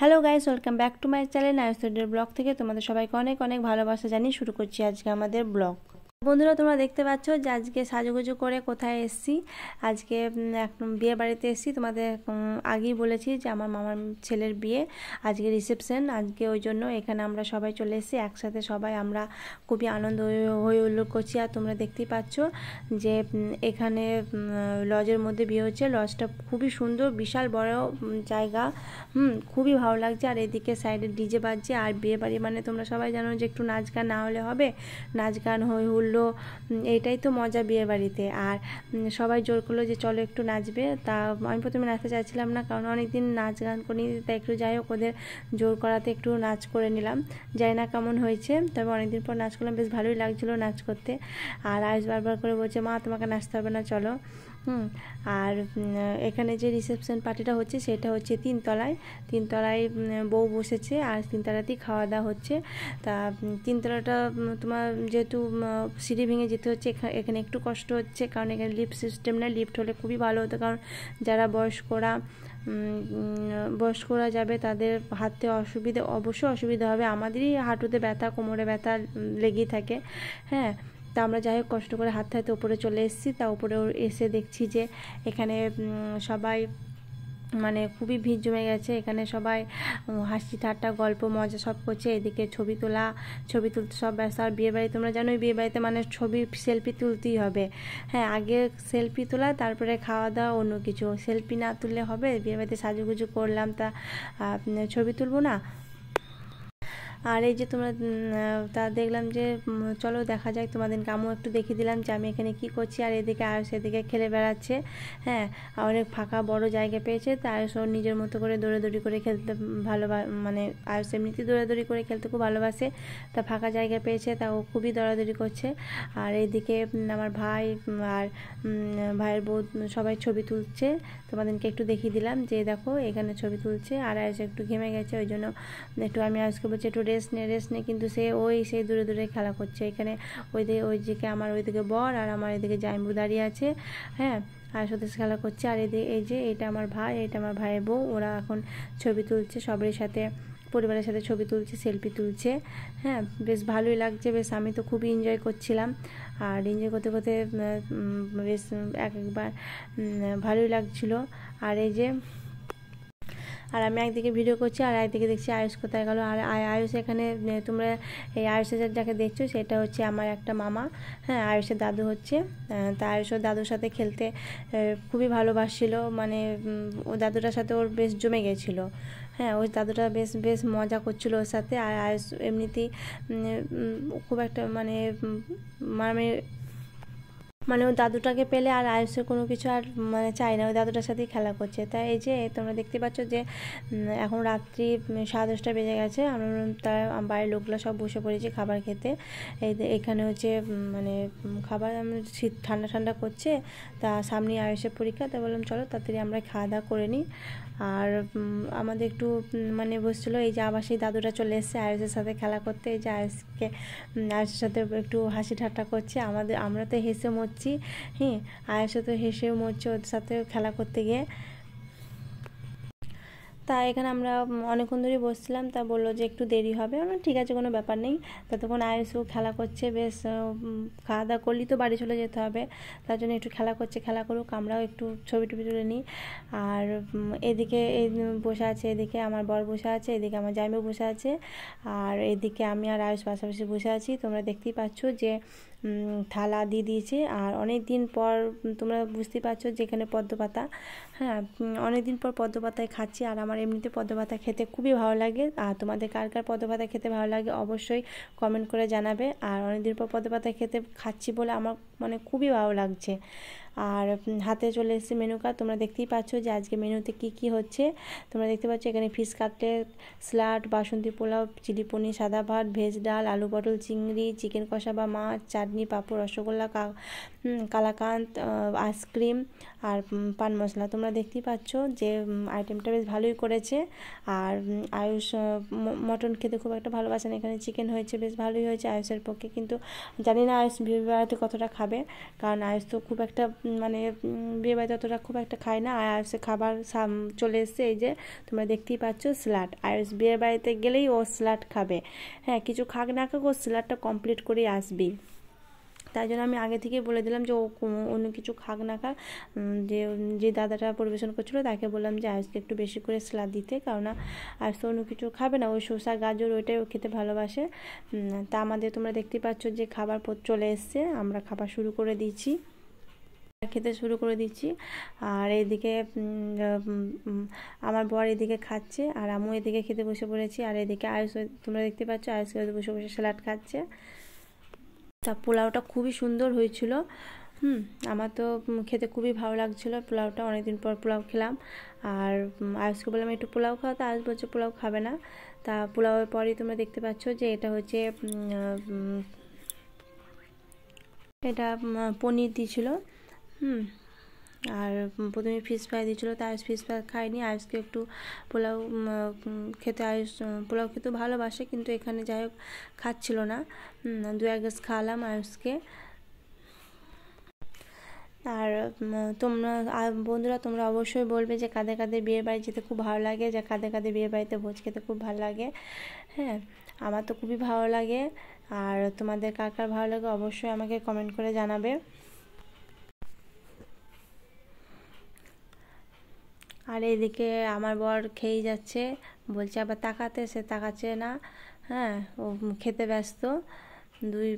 hello guys welcome back to my channel নায়স্তদের blog থেকে তোমাদের সবাইকে অনেক অনেক ভালোবাসা জানিয়ে শুরু করছি আজকে আমাদের ব্লগ বন্ধুরা তোমরা দেখতে পাচ্ছ যে আজকে সাজুগুজু করে কোথায় এসছি আজকে বিয়ে বাড়িতে এসছি তোমাদের আগেই বলেছি যে আমার মামার ছেলের বিয়ে আজকে রিসেপশন আজকে ওই জন্য এখানে আমরা সবাই চলে এসেছি একসাথে সবাই আমরা খুবই আনন্দ হয়ে উল্লেখ করছি আর তোমরা দেখতেই পাচ্ছ যে এখানে লজের মধ্যে বিয়ে হচ্ছে লজটা খুবই সুন্দর বিশাল বড় জায়গা হুম খুবই ভালো লাগছে আর এদিকে সাইডে ডিজে বাজছে আর বিয়ে বাড়ি মানে তোমরা সবাই জানো যে একটু নাচ গান না হলে হবে নাচ গান হই হুল করলো এইটাই তো মজা বিয়ে বাড়িতে আর সবাই জোর করলো যে চলো একটু নাচবে তা আমি প্রথমে নাচতে চাইছিলাম না কারণ অনেকদিন নাচ গান করি তাই একটু যাই হোক ওদের জোর করাতে একটু নাচ করে নিলাম যাই না কেমন হয়েছে তবে অনেকদিন পর নাচ করলাম বেশ ভালোই লাগছিলো নাচ করতে আর আয়স বারবার করে বলছে মা তোমাকে নাচতে হবে না চলো হুম আর এখানে যে রিসেপশন পার্টিটা হচ্ছে সেটা হচ্ছে তিনতলায় তিনতলায় বউ বসেছে আর তিনতলাতেই খাওয়া দাওয়া হচ্ছে তা তিনতলাটা তোমার যেহেতু সিঁড়ি ভেঙে যেতে হচ্ছে এখানে একটু কষ্ট হচ্ছে কারণ এখানে লিফট সিস্টেম না লিফট হলে খুবই ভালো হতো কারণ যারা বয়স্করা বয়স্করা যাবে তাদের হাতে অসুবিধে অবশ্যই অসুবিধা হবে আমাদেরই হাঁটুতে ব্যথা কোমরে ব্যথা লেগেই থাকে হ্যাঁ তা আমরা যাই হোক কষ্ট করে হাত হাতে ওপরে চলে এসেছি তা উপরে এসে দেখছি যে এখানে সবাই মানে খুবই ভিড় জমে গেছে এখানে সবাই হাসি ঠাট্টা গল্প মজা সব করছে এদিকে ছবি তোলা ছবি তুলতে সব ব্যস্ত আর বিয়েবাড়ি তোমরা জানোই বিয়েবাড়িতে মানে ছবি সেলফি তুলতেই হবে হ্যাঁ আগে সেলফি তোলা তারপরে খাওয়া দাওয়া অন্য কিছু সেলফি না তুললে হবে বিয়েবাড়িতে সাজুগুজু করলাম তা ছবি তুলবো না আর এই যে তোমরা তা দেখলাম যে চলো দেখা যাক তোমাদেরকে আমিও একটু দেখিয়ে দিলাম যে আমি এখানে কি করছি আর এদিকে আর সেদিকে খেলে বেড়াচ্ছে হ্যাঁ অনেক ফাঁকা বড় জায়গা পেয়েছে তা আয়ুষ ওর নিজের মতো করে দৌড়াদৌড়ি করে খেলতে ভালো মানে আয়ুষ এমনিতে দৌড়াদৌড়ি করে খেলতে খুব ভালোবাসে তা ফাঁকা জায়গা পেয়েছে তা ও খুবই দৌড়াদৌড়ি করছে আর এইদিকে আমার ভাই আর ভাইয়ের বউ সবাই ছবি তুলছে তোমাদেরকে একটু দেখিয়ে দিলাম যে দেখো এখানে ছবি তুলছে আর আয়ুষ একটু ঘেমে গেছে ওই জন্য একটু আমি আয়ুষকে বলছি একটু রেস্ট রেস্ট নে রেস্ট নে কিন্তু সে ওই সেই দূরে দূরে খেলা করছে এখানে ওইদিকে ওই দিকে আমার ওইদিকে বর আর আমার এদিকে জাইম্বু দাঁড়িয়ে আছে হ্যাঁ আর সাথে খেলা করছে আর এদিকে এই যে এটা আমার ভাই এটা আমার ভাইয়ের বউ ওরা এখন ছবি তুলছে সবের সাথে পরিবারের সাথে ছবি তুলছে সেলফি তুলছে হ্যাঁ বেশ ভালোই লাগছে বেশ আমি তো খুবই এনজয় করছিলাম আর এনজয় করতে করতে বেশ এক একবার ভালোই লাগছিল আর এই যে আর আমি একদিকে ভিডিও করছি আর একদিকে দেখছি আয়ুষ কোথায় গেল আর আয়ুষ এখানে তোমরা এই আয়ুষের যাকে দেখছো সেটা হচ্ছে আমার একটা মামা হ্যাঁ আয়ুষের দাদু হচ্ছে তা আয়ুষের দাদুর সাথে খেলতে খুবই ভালোবাসছিল মানে ও দাদুটার সাথে ওর বেশ জমে গেছিলো হ্যাঁ ওই দাদুটা বেশ বেশ মজা করছিল ওর সাথে আর আয়ুষ এমনিতেই খুব একটা মানে মানে মানে ও দাদুটাকে পেলে আর আয়ুষের কোনো কিছু আর মানে চাই না ওই দাদুটার সাথেই খেলা করছে তাই এই যে তোমরা দেখতে পাচ্ছ যে এখন রাত্রি সাড়ে দশটা বেজে গেছে আমরা তার বাইরের লোকগুলো সব বসে পড়েছি খাবার খেতে এই এখানে হচ্ছে মানে খাবার শীত ঠান্ডা ঠান্ডা করছে তা সামনে আয়ুষের পরীক্ষা তা বললাম চলো তাড়াতাড়ি আমরা খাওয়া দাওয়া করে নিই আর আমাদের একটু মানে বসছিল এই যে আবার সেই দাদুটা চলে এসছে আয়েসের সাথে খেলা করতে এই যে আয়ুষকে আয়ুষের সাথে একটু হাসি ঠাট্টা করছে আমাদের আমরা তো হেসে মরছি হ্যাঁ আয়ুষে তো হেসে মরছে ওর সাথে খেলা করতে গিয়ে তা এখানে আমরা অনেকক্ষণ ধরেই বসছিলাম তা বললো যে একটু দেরি হবে আমরা ঠিক আছে কোনো ব্যাপার নেই ততক্ষণ আয়ুষও খেলা করছে বেশ খাওয়া দাওয়া করলেই তো বাড়ি চলে যেতে হবে তার জন্য একটু খেলা করছে খেলা করুক আমরাও একটু ছবি টবি তুলে নিই আর এদিকে বসে আছে এদিকে আমার বর বসে আছে এদিকে আমার জামিও বসে আছে আর এদিকে আমি আর আয়ুষ পাশাপাশি বসে আছি তোমরা দেখতেই পাচ্ছ যে থালা দিয়ে দিয়েছে আর অনেক দিন পর তোমরা বুঝতে পারছো যেখানে পদ্মপাতা হ্যাঁ অনেক দিন পর পদ্মপাতায় খাচ্ছি আর আমার এমনিতে পদ্মপাতা খেতে খুবই ভালো লাগে আর তোমাদের কার কার পদ্মপাতা খেতে ভালো লাগে অবশ্যই কমেন্ট করে জানাবে আর অনেক দিন পর পদ্মপাতা খেতে খাচ্ছি বলে আমার মানে খুবই ভালো লাগছে আর হাতে চলে এসেছে মেনু কার্ড তোমরা দেখতেই পাচ্ছ যে আজকে মেনুতে কি কি হচ্ছে তোমরা দেখতে পাচ্ছ এখানে ফিশ কাটলেট স্লাট বাসন্তী পোলাও চিলি পনির সাদা ভাত ভেজ ডাল আলু পটল চিংড়ি চিকেন কষা বা মাছ চাটনি পাঁপড় রসগোল্লা কালাকান্ত আইসক্রিম আর পান মশলা তোমরা দেখতেই পাচ্ছ যে আইটেমটা বেশ ভালোই করেছে আর আয়ুষ মটন খেতে খুব একটা ভালোবাসে না এখানে চিকেন হয়েছে বেশ ভালোই হয়েছে আয়ুষের পক্ষে কিন্তু জানি না আয়ুষ বিয়ে কতটা খাবে কারণ আয়ুষ তো খুব একটা মানে বিয়েবাড়িতে অতটা খুব একটা খায় না আয়সে খাবার চলে এসছে এই যে তোমরা দেখতেই পাচ্ছ স্ল্যাট আয়াস বিয়েবাড়িতে গেলেই ও স্ল্যাট খাবে হ্যাঁ কিছু খাক না খাক ও স্ল্যাটটা কমপ্লিট করে আসবি তাই জন্য আমি আগে থেকেই বলে দিলাম যে ও অন্য কিছু খাক না খাক যে যে দাদাটা পরিবেশন করছিলো তাকে বললাম যে আয়সকে একটু বেশি করে স্লাদ দিতে কারণ আয়স তো অন্য কিছু খাবে না ওই শসা গাজর ওইটাই ও খেতে ভালোবাসে তা আমাদের তোমরা দেখতে পাচ্ছ যে খাবার চলে এসছে আমরা খাবার শুরু করে দিয়েছি খেতে শুরু করে দিচ্ছি আর এদিকে আমার বর এদিকে খাচ্ছে আর আমিও এদিকে খেতে বসে পড়েছি আর এদিকে আয়ুষ তোমরা দেখতে পাচ্ছ আয়ুষ বসে বসে স্যালাড খাচ্ছে তা পোলাওটা খুবই সুন্দর হয়েছিল হুম আমার তো খেতে খুবই ভালো লাগছিল পোলাওটা অনেকদিন পর পোলাও খেলাম আর আয়ুষকে বললাম একটু পোলাও খাও তো আয়ুষ বলছে পোলাও খাবে না তা পোলাওয়ের পরই তোমরা দেখতে পাচ্ছ যে এটা হচ্ছে এটা পনির দিয়েছিল হুম আর প্রথমে ফিস ফ্রাই দিয়েছিলো তো আয়ুষ ফিস ফ্রাই খায়নি আয়ুষকে একটু পোলাও খেতে আয়ুষ পোলাও খেতে ভালোবাসে কিন্তু এখানে যাই হোক খাচ্ছিলো না দু এক গাছ খাওয়ালাম আয়ুষকে আর তোমরা বন্ধুরা তোমরা অবশ্যই বলবে যে কাদের কাদের বিয়ে বাড়ি যেতে খুব ভালো লাগে যে কাদে কাদের বিয়ে বাড়িতে ভোজ খেতে খুব ভালো লাগে হ্যাঁ আমার তো খুবই ভালো লাগে আর তোমাদের কার কার ভালো লাগে অবশ্যই আমাকে কমেন্ট করে জানাবে আর এইদিকে আমার বর খেয়ে যাচ্ছে বলছে আবার তাকাতে সে তাকাচ্ছে না হ্যাঁ ও খেতে ব্যস্ত দুই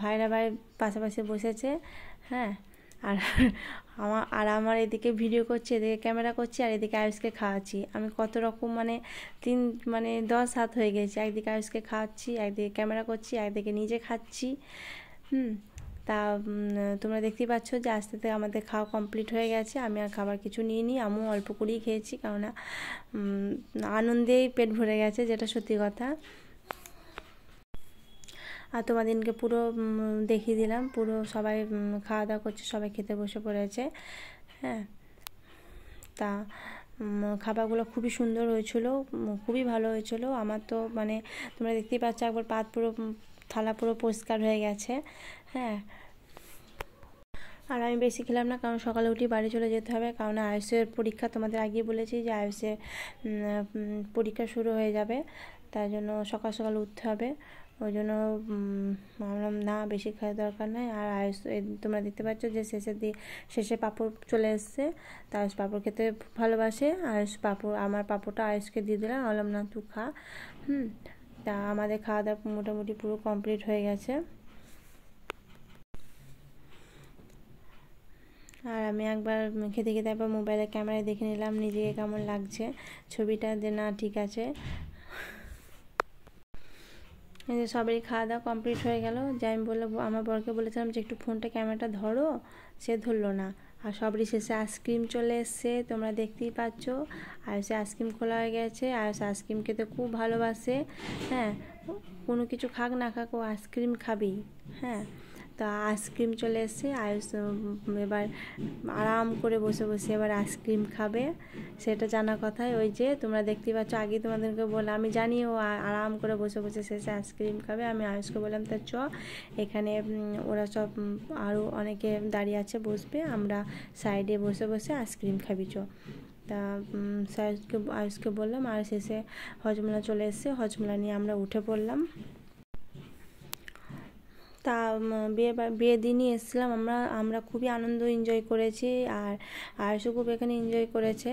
ভাইরা ভাই পাশাপাশি বসেছে হ্যাঁ আর আমার আর আমার এদিকে ভিডিও করছি এদিকে ক্যামেরা করছি আর এদিকে আয়ুষকে খাওয়াচ্ছি আমি কত রকম মানে তিন মানে দশ হাত হয়ে গেছি একদিকে আয়ুষকে খাওয়াচ্ছি একদিকে ক্যামেরা করছি একদিকে নিজে খাচ্ছি হুম তা তোমরা দেখতেই পাচ্ছ যে আস্তে আস্তে আমাদের খাওয়া কমপ্লিট হয়ে গেছে আমি আর খাবার কিছু নিয়ে নিই আমিও অল্প করেই খেয়েছি কেননা আনন্দেই পেট ভরে গেছে যেটা সত্যি কথা আর তোমাদেরকে পুরো দেখিয়ে দিলাম পুরো সবাই খাওয়া দাওয়া করছে সবাই খেতে বসে পড়েছে হ্যাঁ তা খাবারগুলো খুবই সুন্দর হয়েছিল খুবই ভালো হয়েছিল আমার তো মানে তোমরা দেখতেই পাচ্ছ একবার পাত পুরো থালা পুরো পরিষ্কার হয়ে গেছে হ্যাঁ আর আমি বেশি খেলাম না কারণ সকালে উঠি বাড়ি চলে যেতে হবে কারণ আয়ুষের পরীক্ষা তোমাদের আগেই বলেছি যে আয়ুষের পরীক্ষা শুরু হয়ে যাবে তার জন্য সকাল সকাল উঠতে হবে ওই জন্য ভাবলাম না বেশি খাওয়ার দরকার নেই আর আয়ুষ তোমরা দেখতে পাচ্ছ যে শেষের দিয়ে শেষে পাঁপড় চলে এসছে তা আয়ুষ পাঁপড় খেতে ভালোবাসে আয়ুষ পাঁপড় আমার পাপড়টা আয়ুষকে দিয়ে দিলাম বললাম না তুই খা হুম তা আমাদের খাওয়া দাওয়া মোটামুটি পুরো কমপ্লিট হয়ে গেছে আর আমি একবার খেতে খেতে একবার মোবাইলের ক্যামেরায় দেখে নিলাম নিজেকে কেমন লাগছে ছবিটা যে না ঠিক আছে এই যে সবারই খাওয়া দাওয়া কমপ্লিট হয়ে গেল যে আমি বললাম আমার বরকে বলেছিলাম যে একটু ফোনটা ক্যামেরাটা ধরো সে ধরলো না আর সব শেষে আইসক্রিম চলে এসছে তোমরা দেখতেই পাচ্ছ আয়ুষে আইসক্রিম খোলা হয়ে গেছে আয়ুষ আইসক্রিম খেতে খুব ভালোবাসে হ্যাঁ কোনো কিছু খাক না খাক ও আইসক্রিম খাবেই হ্যাঁ তা আইসক্রিম চলে এসছে আয়ুষ এবার আরাম করে বসে বসে এবার আইসক্রিম খাবে সেটা জানা কথাই ওই যে তোমরা দেখতে পাচ্ছ আগে তোমাদেরকে বলে আমি জানি ও আরাম করে বসে বসে শেষে আইসক্রিম খাবে আমি আয়ুষকে বললাম তা চ এখানে ওরা সব আরও অনেকে দাঁড়িয়ে আছে বসবে আমরা সাইডে বসে বসে আইসক্রিম খাবি চ তা আয়ুষকে আয়ুষকে বললাম আর শেষে হজমলা চলে এসছে হজমলা নিয়ে আমরা উঠে পড়লাম তা বিয়ে বিয়ে দিনই এসেছিলাম আমরা আমরা খুবই আনন্দ এনজয় করেছি আর আয়ুষও খুব এখানে এনজয় করেছে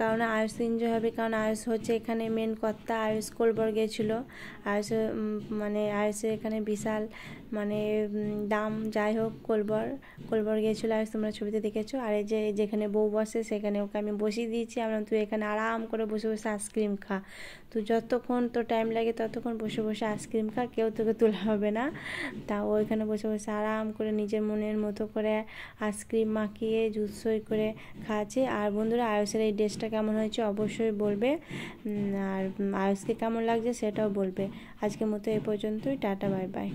কারণ আয়ুষ এনজয় হবে কারণ আয়ুষ হচ্ছে এখানে মেন কর্তা আয়ুষ কোলবর গেছিলো আয়ুষ মানে আয়ুষের এখানে বিশাল মানে দাম যাই হোক কোলবর কোলবর গেছিলো আয়ুষ তোমরা ছবিতে দেখেছো আর এই যে যেখানে বউ বসে সেখানে ওকে আমি বসিয়ে দিয়েছি আমরা তুই এখানে আরাম করে বসে বসে আইসক্রিম খা তো যতক্ষণ তো টাইম লাগে ততক্ষণ বসে বসে আইসক্রিম খা কেউ তোকে তোলা হবে না তা ওইখানে বসে বসে আরাম করে নিজের মনের মতো করে আইসক্রিম মাখিয়ে জুস সই করে খাচ্ছে আর বন্ধুরা আয়ুষের এই ড্রেসটা কেমন হয়েছে অবশ্যই বলবে আর আয়ুষকে কেমন লাগছে সেটাও বলবে আজকের মতো এ পর্যন্তই টাটা বাই বাই